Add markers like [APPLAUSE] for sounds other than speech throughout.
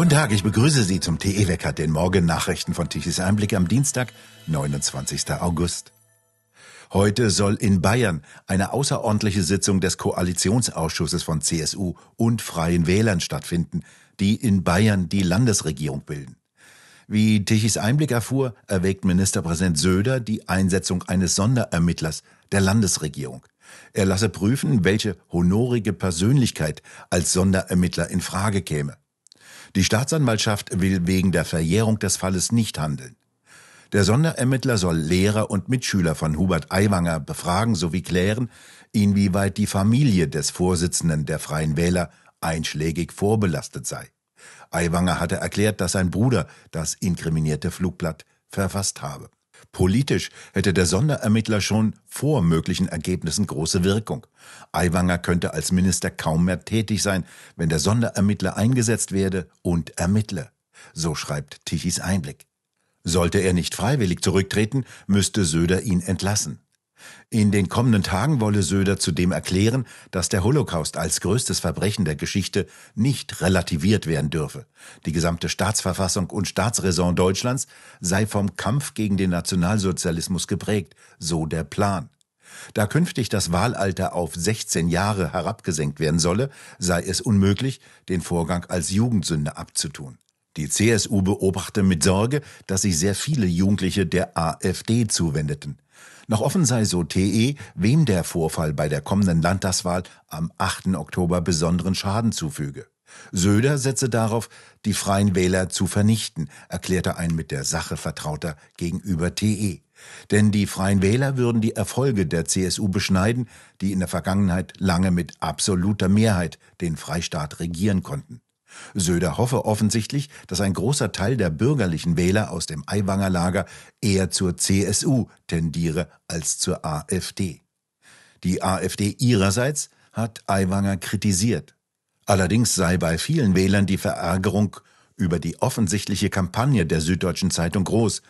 Guten Tag, ich begrüße Sie zum TE-Wecker, den Morgennachrichten von Tichys Einblick am Dienstag, 29. August. Heute soll in Bayern eine außerordentliche Sitzung des Koalitionsausschusses von CSU und Freien Wählern stattfinden, die in Bayern die Landesregierung bilden. Wie Tichys Einblick erfuhr, erwägt Ministerpräsident Söder die Einsetzung eines Sonderermittlers der Landesregierung. Er lasse prüfen, welche honorige Persönlichkeit als Sonderermittler in Frage käme. Die Staatsanwaltschaft will wegen der Verjährung des Falles nicht handeln. Der Sonderermittler soll Lehrer und Mitschüler von Hubert Aiwanger befragen sowie klären, inwieweit die Familie des Vorsitzenden der Freien Wähler einschlägig vorbelastet sei. Aiwanger hatte erklärt, dass sein Bruder das inkriminierte Flugblatt verfasst habe Politisch hätte der Sonderermittler schon vor möglichen Ergebnissen große Wirkung. Aiwanger könnte als Minister kaum mehr tätig sein, wenn der Sonderermittler eingesetzt werde und ermittle. So schreibt Tichys Einblick. Sollte er nicht freiwillig zurücktreten, müsste Söder ihn entlassen. In den kommenden Tagen wolle Söder zudem erklären, dass der Holocaust als größtes Verbrechen der Geschichte nicht relativiert werden dürfe. Die gesamte Staatsverfassung und Staatsräson Deutschlands sei vom Kampf gegen den Nationalsozialismus geprägt, so der Plan. Da künftig das Wahlalter auf 16 Jahre herabgesenkt werden solle, sei es unmöglich, den Vorgang als Jugendsünde abzutun. Die CSU beobachte mit Sorge, dass sich sehr viele Jugendliche der AfD zuwendeten. Noch offen sei, so TE, wem der Vorfall bei der kommenden Landtagswahl am 8. Oktober besonderen Schaden zufüge. Söder setze darauf, die freien Wähler zu vernichten, erklärte ein mit der Sache Vertrauter gegenüber TE. Denn die freien Wähler würden die Erfolge der CSU beschneiden, die in der Vergangenheit lange mit absoluter Mehrheit den Freistaat regieren konnten. Söder hoffe offensichtlich, dass ein großer Teil der bürgerlichen Wähler aus dem Aiwanger Lager eher zur CSU tendiere als zur AfD. Die AfD ihrerseits hat Aiwanger kritisiert. Allerdings sei bei vielen Wählern die Verärgerung über die offensichtliche Kampagne der Süddeutschen Zeitung groß,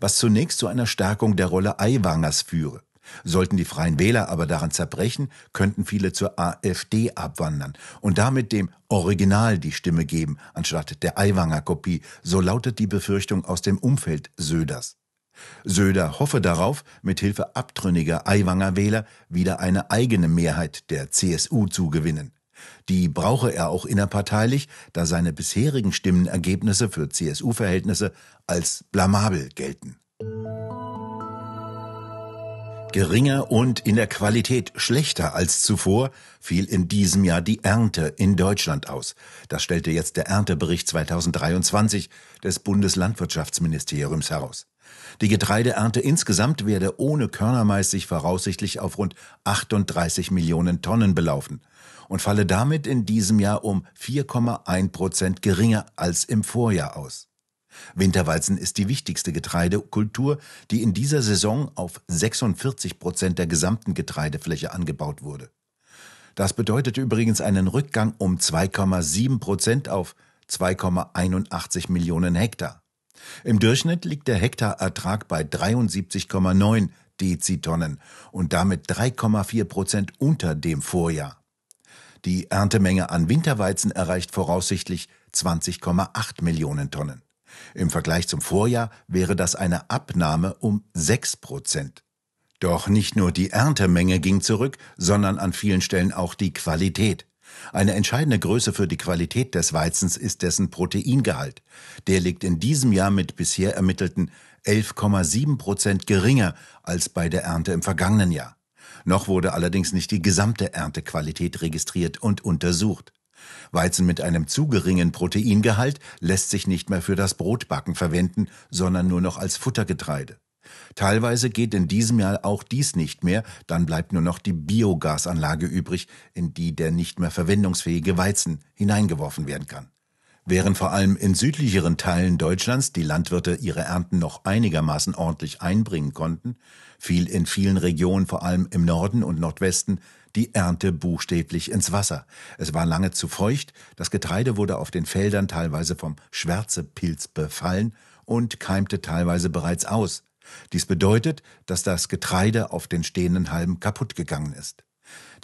was zunächst zu einer Stärkung der Rolle Aiwangers führe. Sollten die Freien Wähler aber daran zerbrechen, könnten viele zur AfD abwandern und damit dem Original die Stimme geben, anstatt der Aiwanger Kopie, so lautet die Befürchtung aus dem Umfeld Söders. Söder hoffe darauf, mit Hilfe abtrünniger Aiwanger Wähler wieder eine eigene Mehrheit der CSU zu gewinnen. Die brauche er auch innerparteilich, da seine bisherigen Stimmenergebnisse für CSU-Verhältnisse als blamabel gelten. Geringer und in der Qualität schlechter als zuvor fiel in diesem Jahr die Ernte in Deutschland aus. Das stellte jetzt der Erntebericht 2023 des Bundeslandwirtschaftsministeriums heraus. Die Getreideernte insgesamt werde ohne Körnermais sich voraussichtlich auf rund 38 Millionen Tonnen belaufen und falle damit in diesem Jahr um 4,1 Prozent geringer als im Vorjahr aus. Winterweizen ist die wichtigste Getreidekultur, die in dieser Saison auf 46 Prozent der gesamten Getreidefläche angebaut wurde. Das bedeutet übrigens einen Rückgang um 2,7 Prozent auf 2,81 Millionen Hektar. Im Durchschnitt liegt der Hektarertrag bei 73,9 Dezitonnen und damit 3,4 Prozent unter dem Vorjahr. Die Erntemenge an Winterweizen erreicht voraussichtlich 20,8 Millionen Tonnen. Im Vergleich zum Vorjahr wäre das eine Abnahme um 6 Prozent. Doch nicht nur die Erntemenge ging zurück, sondern an vielen Stellen auch die Qualität. Eine entscheidende Größe für die Qualität des Weizens ist dessen Proteingehalt. Der liegt in diesem Jahr mit bisher ermittelten 11,7 Prozent geringer als bei der Ernte im vergangenen Jahr. Noch wurde allerdings nicht die gesamte Erntequalität registriert und untersucht. Weizen mit einem zu geringen Proteingehalt lässt sich nicht mehr für das Brotbacken verwenden, sondern nur noch als Futtergetreide. Teilweise geht in diesem Jahr auch dies nicht mehr, dann bleibt nur noch die Biogasanlage übrig, in die der nicht mehr verwendungsfähige Weizen hineingeworfen werden kann. Während vor allem in südlicheren Teilen Deutschlands die Landwirte ihre Ernten noch einigermaßen ordentlich einbringen konnten, fiel in vielen Regionen, vor allem im Norden und Nordwesten, die Ernte buchstäblich ins Wasser. Es war lange zu feucht, das Getreide wurde auf den Feldern teilweise vom Schwärzepilz befallen und keimte teilweise bereits aus. Dies bedeutet, dass das Getreide auf den stehenden Halmen kaputt gegangen ist.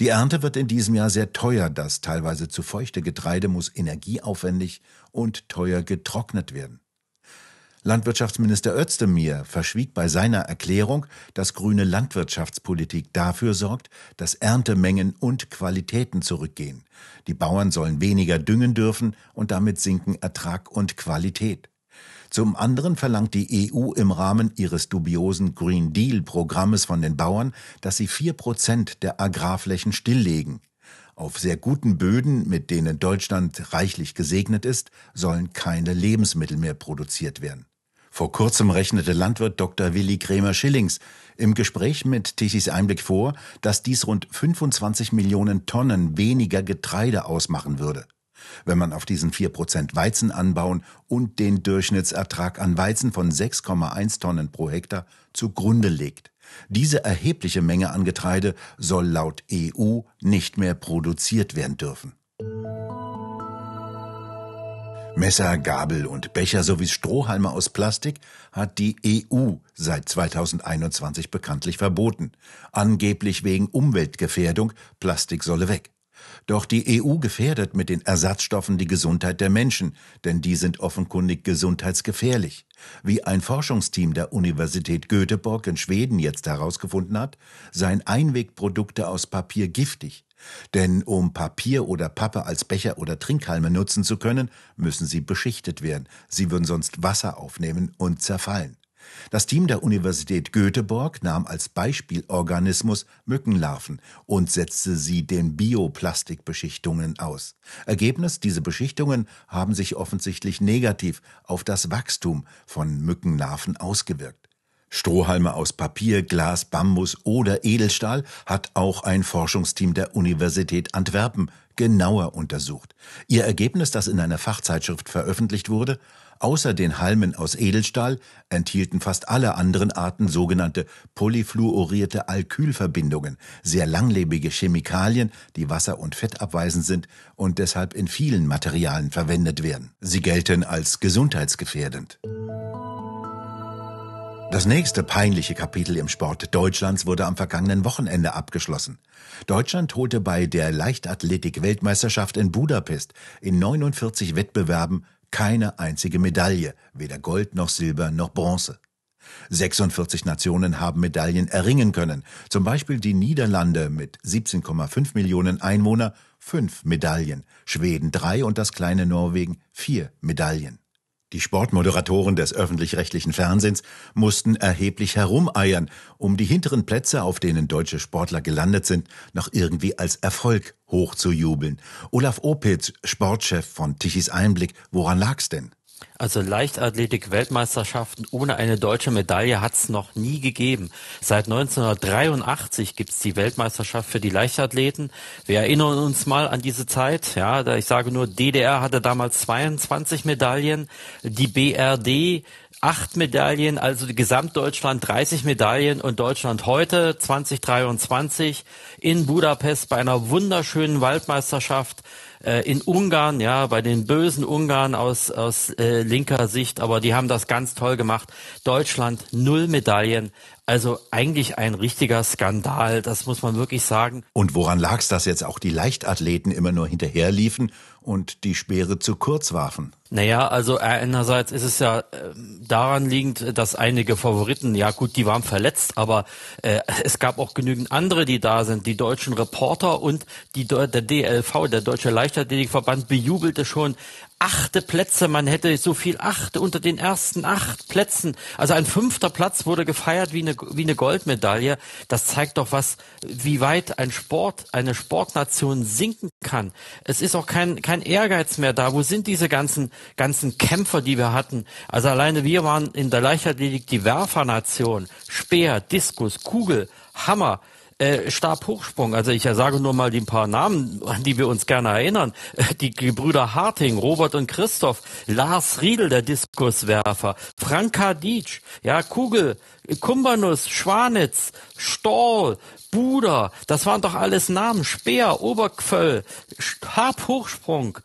Die Ernte wird in diesem Jahr sehr teuer, das teilweise zu feuchte Getreide muss energieaufwendig und teuer getrocknet werden. Landwirtschaftsminister Özdemir verschwieg bei seiner Erklärung, dass grüne Landwirtschaftspolitik dafür sorgt, dass Erntemengen und Qualitäten zurückgehen. Die Bauern sollen weniger düngen dürfen und damit sinken Ertrag und Qualität. Zum anderen verlangt die EU im Rahmen ihres dubiosen Green Deal Programmes von den Bauern, dass sie vier Prozent der Agrarflächen stilllegen. Auf sehr guten Böden, mit denen Deutschland reichlich gesegnet ist, sollen keine Lebensmittel mehr produziert werden. Vor kurzem rechnete Landwirt Dr. Willi Krämer Schillings im Gespräch mit Tichys Einblick vor, dass dies rund 25 Millionen Tonnen weniger Getreide ausmachen würde. Wenn man auf diesen 4% Weizen anbauen und den Durchschnittsertrag an Weizen von 6,1 Tonnen pro Hektar zugrunde legt. Diese erhebliche Menge an Getreide soll laut EU nicht mehr produziert werden dürfen. Messer, Gabel und Becher sowie Strohhalme aus Plastik hat die EU seit 2021 bekanntlich verboten, angeblich wegen Umweltgefährdung, Plastik solle weg. Doch die EU gefährdet mit den Ersatzstoffen die Gesundheit der Menschen, denn die sind offenkundig gesundheitsgefährlich. Wie ein Forschungsteam der Universität Göteborg in Schweden jetzt herausgefunden hat, seien Einwegprodukte aus Papier giftig. Denn um Papier oder Pappe als Becher oder Trinkhalme nutzen zu können, müssen sie beschichtet werden. Sie würden sonst Wasser aufnehmen und zerfallen. Das Team der Universität Göteborg nahm als Beispielorganismus Mückenlarven und setzte sie den Bioplastikbeschichtungen aus. Ergebnis, diese Beschichtungen haben sich offensichtlich negativ auf das Wachstum von Mückenlarven ausgewirkt. Strohhalme aus Papier, Glas, Bambus oder Edelstahl hat auch ein Forschungsteam der Universität Antwerpen genauer untersucht. Ihr Ergebnis, das in einer Fachzeitschrift veröffentlicht wurde, Außer den Halmen aus Edelstahl enthielten fast alle anderen Arten sogenannte polyfluorierte Alkylverbindungen, sehr langlebige Chemikalien, die wasser- und fettabweisend sind und deshalb in vielen Materialien verwendet werden. Sie gelten als gesundheitsgefährdend. Das nächste peinliche Kapitel im Sport Deutschlands wurde am vergangenen Wochenende abgeschlossen. Deutschland holte bei der Leichtathletik-Weltmeisterschaft in Budapest in 49 Wettbewerben keine einzige Medaille, weder Gold noch Silber noch Bronze. 46 Nationen haben Medaillen erringen können, zum Beispiel die Niederlande mit 17,5 Millionen Einwohner fünf Medaillen, Schweden drei und das kleine Norwegen vier Medaillen. Die Sportmoderatoren des öffentlich-rechtlichen Fernsehens mussten erheblich herumeiern, um die hinteren Plätze, auf denen deutsche Sportler gelandet sind, noch irgendwie als Erfolg hochzujubeln. Olaf Opitz, Sportchef von Tichys Einblick, woran lag's denn? Also Leichtathletik-Weltmeisterschaften ohne eine deutsche Medaille hat es noch nie gegeben. Seit 1983 gibt es die Weltmeisterschaft für die Leichtathleten. Wir erinnern uns mal an diese Zeit. Ja, ich sage nur, DDR hatte damals 22 Medaillen, die BRD acht Medaillen, also Gesamtdeutschland 30 Medaillen und Deutschland heute 2023 in Budapest bei einer wunderschönen Waldmeisterschaft äh, in Ungarn, ja, bei den bösen Ungarn aus, aus äh, linker Sicht, aber die haben das ganz toll gemacht. Deutschland null Medaillen. Also eigentlich ein richtiger Skandal, das muss man wirklich sagen. Und woran lag es, dass jetzt auch die Leichtathleten immer nur hinterherliefen und die Speere zu kurz warfen? Naja, also äh, einerseits ist es ja äh, daran liegend, dass einige Favoriten, ja gut, die waren verletzt, aber äh, es gab auch genügend andere, die da sind. Die deutschen Reporter und die, der DLV, der Deutsche Leichtathletikverband, bejubelte schon achte Plätze. Man hätte so viel acht unter den ersten acht Plätzen. Also ein fünfter Platz wurde gefeiert wie eine, wie eine Goldmedaille. Das zeigt doch was, wie weit ein Sport, eine Sportnation sinken kann. Es ist auch kein, kein Ehrgeiz mehr da. Wo sind diese ganzen, ganzen Kämpfer, die wir hatten? Also alleine wir waren in der Leichtathletik die Werfernation. Speer, Diskus, Kugel, Hammer äh, Stabhochsprung. Also ich sage nur mal die paar Namen, an die wir uns gerne erinnern. Äh, die Gebrüder Harting, Robert und Christoph, Lars Riedel, der Diskuswerfer, Franka Dietsch, ja, Kugel, Kumbanus, Schwanitz, Stoll, Buder, das waren doch alles Namen. Speer, Oberquell, Stabhochsprung.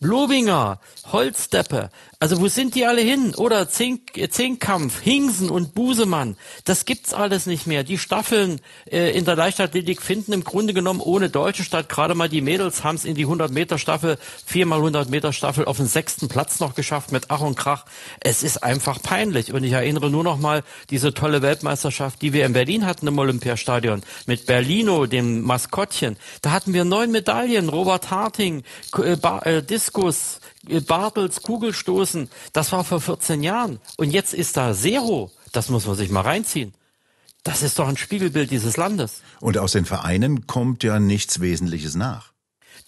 Lobinger, Holzdeppe, also wo sind die alle hin? Oder Zink, Zinkkampf, Hingsen und Busemann. Das gibt's alles nicht mehr. Die Staffeln äh, in der Leichtathletik finden im Grunde genommen ohne Deutsche statt. Gerade mal die Mädels haben's in die 100-Meter-Staffel, 4x100-Meter-Staffel auf den sechsten Platz noch geschafft mit Ach und Krach. Es ist einfach peinlich. Und ich erinnere nur noch mal diese tolle Weltmeisterschaft, die wir in Berlin hatten im Olympiastadion mit Berlino, dem Maskottchen. Da hatten wir neun Medaillen. Robert Harting, äh, Bar, äh, Diskus, Bartels Kugelstoßen, das war vor 14 Jahren. Und jetzt ist da Zero. Das muss man sich mal reinziehen. Das ist doch ein Spiegelbild dieses Landes. Und aus den Vereinen kommt ja nichts Wesentliches nach.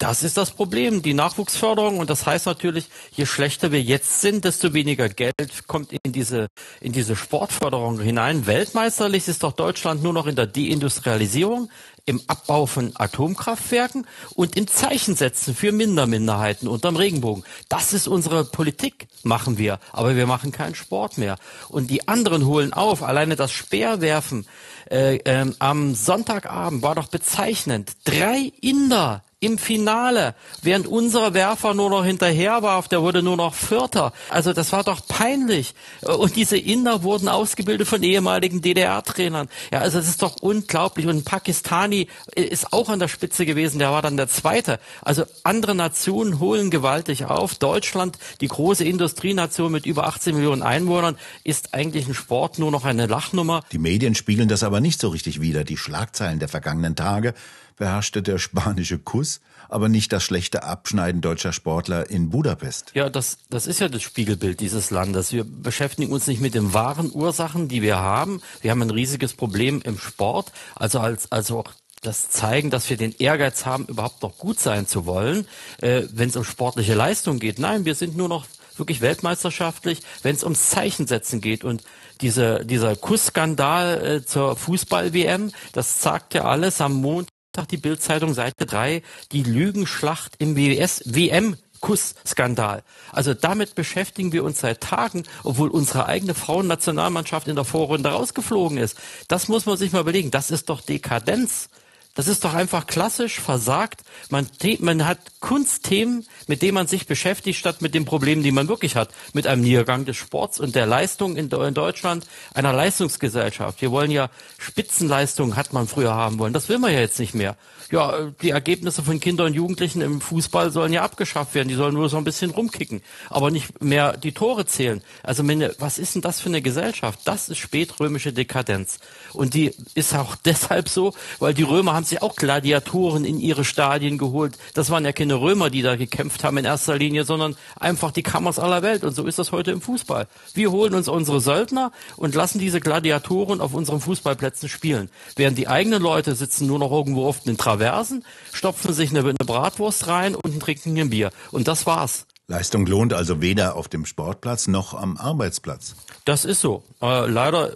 Das ist das Problem, die Nachwuchsförderung. Und das heißt natürlich, je schlechter wir jetzt sind, desto weniger Geld kommt in diese, in diese Sportförderung hinein. Weltmeisterlich ist doch Deutschland nur noch in der Deindustrialisierung, im Abbau von Atomkraftwerken und im Zeichensetzen für Minderminderheiten unterm Regenbogen. Das ist unsere Politik, machen wir. Aber wir machen keinen Sport mehr. Und die anderen holen auf. Alleine das Speerwerfen äh, ähm, am Sonntagabend war doch bezeichnend. Drei Inder im Finale, während unser Werfer nur noch hinterher warf, der wurde nur noch Vierter. Also das war doch peinlich. Und diese Inder wurden ausgebildet von ehemaligen DDR-Trainern. Ja, also das ist doch unglaublich. Und ein Pakistani ist auch an der Spitze gewesen, der war dann der Zweite. Also andere Nationen holen gewaltig auf. Deutschland, die große Industrienation mit über 18 Millionen Einwohnern, ist eigentlich ein Sport nur noch eine Lachnummer. Die Medien spiegeln das aber nicht so richtig wider. Die Schlagzeilen der vergangenen Tage beherrschte der spanische Kuss, aber nicht das schlechte Abschneiden deutscher Sportler in Budapest. Ja, das, das ist ja das Spiegelbild dieses Landes. Wir beschäftigen uns nicht mit den wahren Ursachen, die wir haben. Wir haben ein riesiges Problem im Sport, also als, also auch das zeigen, dass wir den Ehrgeiz haben, überhaupt noch gut sein zu wollen, äh, wenn es um sportliche Leistung geht. Nein, wir sind nur noch wirklich weltmeisterschaftlich, wenn es ums Zeichensetzen geht und diese, dieser Kussskandal äh, zur Fußball-WM, das sagt ja alles. Am Mond, die Bildzeitung Seite 3, die Lügenschlacht im WS WM Kussskandal. Also damit beschäftigen wir uns seit Tagen, obwohl unsere eigene Frauennationalmannschaft in der Vorrunde rausgeflogen ist. Das muss man sich mal überlegen. Das ist doch Dekadenz. Das ist doch einfach klassisch versagt. Man, man hat Kunstthemen, mit denen man sich beschäftigt, statt mit den Problemen, die man wirklich hat. Mit einem Niedergang des Sports und der Leistung in, in Deutschland, einer Leistungsgesellschaft. Wir wollen ja Spitzenleistungen, hat man früher haben wollen. Das will man ja jetzt nicht mehr ja, äh, die Ergebnisse von Kindern und Jugendlichen im Fußball sollen ja abgeschafft werden. Die sollen nur so ein bisschen rumkicken, aber nicht mehr die Tore zählen. Also meine, was ist denn das für eine Gesellschaft? Das ist spätrömische Dekadenz. Und die ist auch [LAUGHS] deshalb so, weil die Römer haben sich auch Gladiatoren in ihre Stadien geholt. Das waren ja keine Römer, die da gekämpft haben in erster Linie, sondern einfach die Kammers aller Welt. Und so ist das heute im Fußball. Wir holen uns unsere Söldner und lassen diese Gladiatoren auf unseren Fußballplätzen spielen. Während die eigenen Leute sitzen nur noch irgendwo oft in Travers Traversen, stopfen sich eine, eine Bratwurst rein und trinken ein Bier. Und das war's. Leistung lohnt also weder auf dem Sportplatz noch am Arbeitsplatz. Das ist so. Äh, leider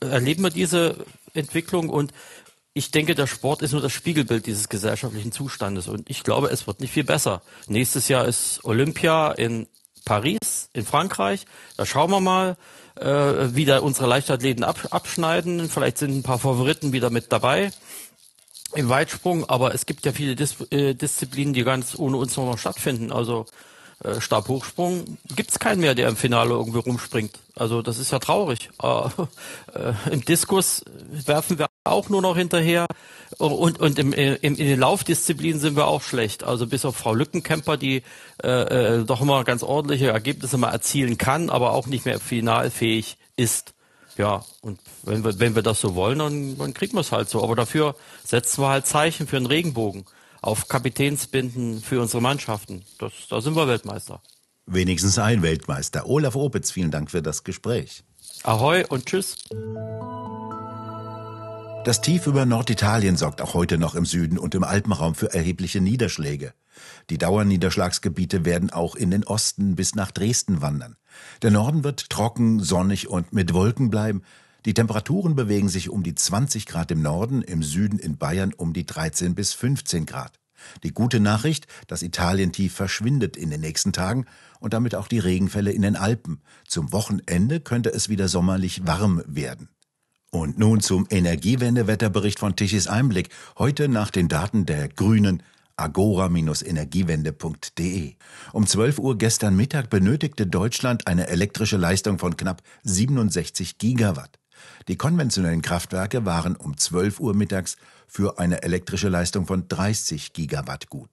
erleben wir diese Entwicklung und ich denke, der Sport ist nur das Spiegelbild dieses gesellschaftlichen Zustandes und ich glaube, es wird nicht viel besser. Nächstes Jahr ist Olympia in Paris, in Frankreich. Da schauen wir mal, äh, wie da unsere Leichtathleten ab abschneiden. Vielleicht sind ein paar Favoriten wieder mit dabei im Weitsprung, aber es gibt ja viele Dis äh, Disziplinen, die ganz ohne uns noch stattfinden. Also äh, Stabhochsprung gibt es keinen mehr, der im Finale irgendwie rumspringt. Also das ist ja traurig. [LAUGHS] Äh, Im Diskus werfen wir auch nur noch hinterher und, und im, äh, im, in den Laufdisziplinen sind wir auch schlecht. Also bis auf Frau Lückenkemper, die äh, äh, doch immer ganz ordentliche Ergebnisse mal erzielen kann, aber auch nicht mehr finalfähig ist. Ja, und wenn wir, wenn wir das so wollen, dann, dann kriegen wir es halt so. Aber dafür setzen wir halt Zeichen für einen Regenbogen auf Kapitänsbinden für unsere Mannschaften. Das, da sind wir Weltmeister. Wenigstens ein Weltmeister. Olaf Opitz, vielen Dank für das Gespräch. Ahoi und tschüss. Das Tief über Norditalien sorgt auch heute noch im Süden und im Alpenraum für erhebliche Niederschläge. Die Dauerniederschlagsgebiete werden auch in den Osten bis nach Dresden wandern. Der Norden wird trocken, sonnig und mit Wolken bleiben. Die Temperaturen bewegen sich um die 20 Grad im Norden, im Süden in Bayern um die 13 bis 15 Grad. Die gute Nachricht, das Italientief verschwindet in den nächsten Tagen und damit auch die Regenfälle in den Alpen. Zum Wochenende könnte es wieder sommerlich warm werden. Und nun zum Energiewendewetterbericht von Tichys Einblick. Heute nach den Daten der Grünen agora-energiewende.de. Um 12 Uhr gestern Mittag benötigte Deutschland eine elektrische Leistung von knapp 67 Gigawatt. Die konventionellen Kraftwerke waren um 12 Uhr mittags für eine elektrische Leistung von 30 Gigawatt gut.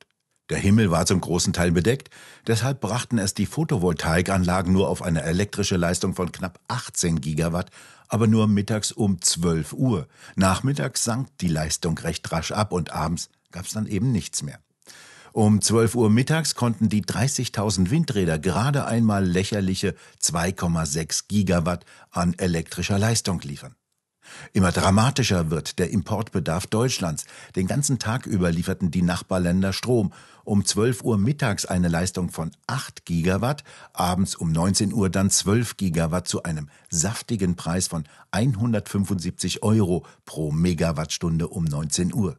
Der Himmel war zum großen Teil bedeckt, deshalb brachten es die Photovoltaikanlagen nur auf eine elektrische Leistung von knapp 18 Gigawatt aber nur mittags um 12 Uhr. Nachmittags sank die Leistung recht rasch ab und abends gab es dann eben nichts mehr. Um 12 Uhr mittags konnten die 30.000 Windräder gerade einmal lächerliche 2,6 Gigawatt an elektrischer Leistung liefern. Immer dramatischer wird der Importbedarf Deutschlands. Den ganzen Tag über lieferten die Nachbarländer Strom. Um 12 Uhr mittags eine Leistung von 8 Gigawatt, abends um 19 Uhr dann 12 Gigawatt zu einem saftigen Preis von 175 Euro pro Megawattstunde um 19 Uhr.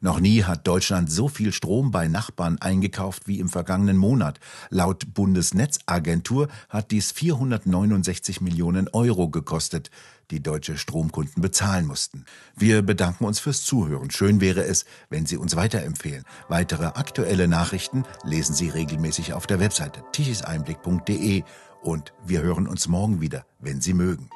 Noch nie hat Deutschland so viel Strom bei Nachbarn eingekauft wie im vergangenen Monat. Laut Bundesnetzagentur hat dies 469 Millionen Euro gekostet, die deutsche Stromkunden bezahlen mussten. Wir bedanken uns fürs Zuhören. Schön wäre es, wenn Sie uns weiterempfehlen. Weitere aktuelle Nachrichten lesen Sie regelmäßig auf der Webseite tichiseinblick.de und wir hören uns morgen wieder, wenn Sie mögen.